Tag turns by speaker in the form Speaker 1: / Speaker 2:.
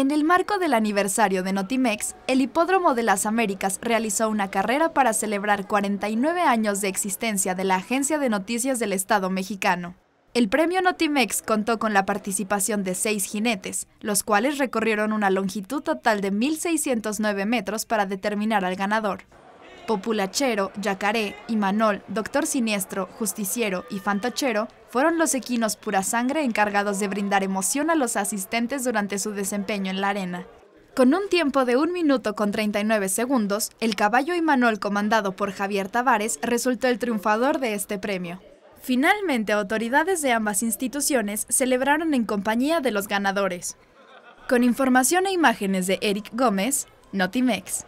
Speaker 1: En el marco del aniversario de Notimex, el Hipódromo de las Américas realizó una carrera para celebrar 49 años de existencia de la Agencia de Noticias del Estado mexicano. El premio Notimex contó con la participación de seis jinetes, los cuales recorrieron una longitud total de 1.609 metros para determinar al ganador. Populachero, Yacaré, Imanol, Doctor Siniestro, Justiciero y Fantochero fueron los equinos pura sangre encargados de brindar emoción a los asistentes durante su desempeño en la arena. Con un tiempo de 1 minuto con 39 segundos, el caballo Imanol comandado por Javier Tavares resultó el triunfador de este premio. Finalmente, autoridades de ambas instituciones celebraron en compañía de los ganadores. Con información e imágenes de Eric Gómez, Notimex.